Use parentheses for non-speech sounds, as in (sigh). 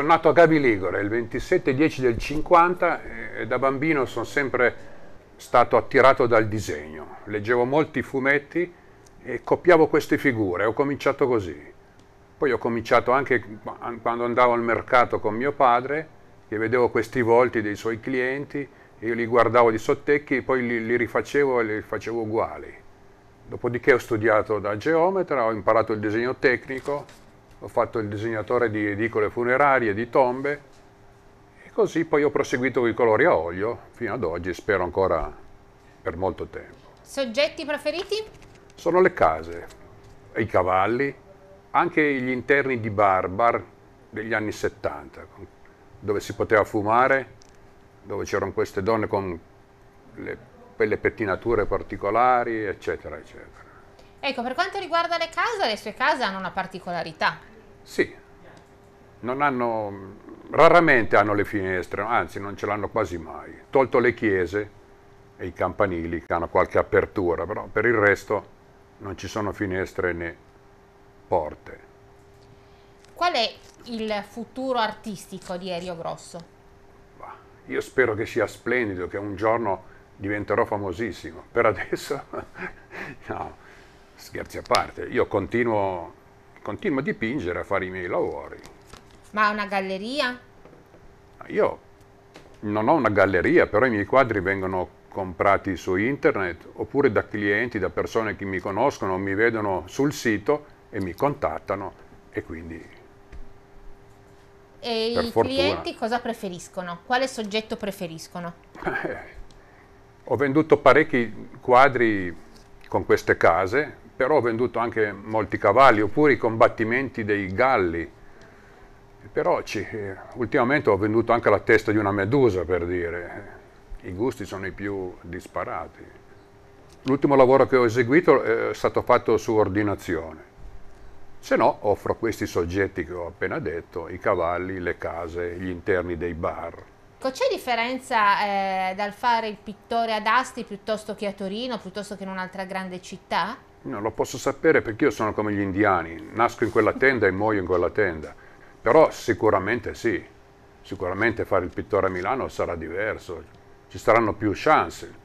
sono nato a Gabi Ligure il 27-10 del 50 e da bambino sono sempre stato attirato dal disegno. Leggevo molti fumetti e copiavo queste figure, ho cominciato così. Poi ho cominciato anche quando andavo al mercato con mio padre, che vedevo questi volti dei suoi clienti, io li guardavo di sottecchi, e poi li, li rifacevo e li facevo uguali. Dopodiché ho studiato da geometra, ho imparato il disegno tecnico, ho fatto il disegnatore di edicole funerarie, di tombe e così poi ho proseguito con i colori a olio fino ad oggi, spero ancora per molto tempo. Soggetti preferiti? Sono le case, i cavalli, anche gli interni di Barbar degli anni 70, dove si poteva fumare, dove c'erano queste donne con le, le pettinature particolari, eccetera, eccetera. Ecco, per quanto riguarda le case, le sue case hanno una particolarità. Sì, hanno, raramente hanno le finestre, anzi non ce l'hanno quasi mai, tolto le chiese e i campanili che hanno qualche apertura, però per il resto non ci sono finestre né porte. Qual è il futuro artistico di Erio Grosso? Io spero che sia splendido, che un giorno diventerò famosissimo. Per adesso, (laughs) no, scherzi a parte, io continuo continuo a dipingere, a fare i miei lavori. Ma ha una galleria? Io non ho una galleria, però i miei quadri vengono comprati su internet oppure da clienti, da persone che mi conoscono, mi vedono sul sito e mi contattano e quindi... E i fortuna, clienti cosa preferiscono? Quale soggetto preferiscono? Eh, (laughs) ho venduto parecchi quadri con queste case, però ho venduto anche molti cavalli, oppure i combattimenti dei galli. Però ci, eh, ultimamente ho venduto anche la testa di una medusa, per dire. I gusti sono i più disparati. L'ultimo lavoro che ho eseguito eh, è stato fatto su ordinazione. Se no, offro a questi soggetti che ho appena detto, i cavalli, le case, gli interni dei bar. Ecco, c'è differenza eh, dal fare il pittore ad Asti piuttosto che a Torino, piuttosto che in un'altra grande città? Non lo posso sapere perché io sono come gli indiani, nasco in quella tenda e muoio in quella tenda, però sicuramente sì, sicuramente fare il pittore a Milano sarà diverso, ci saranno più chance,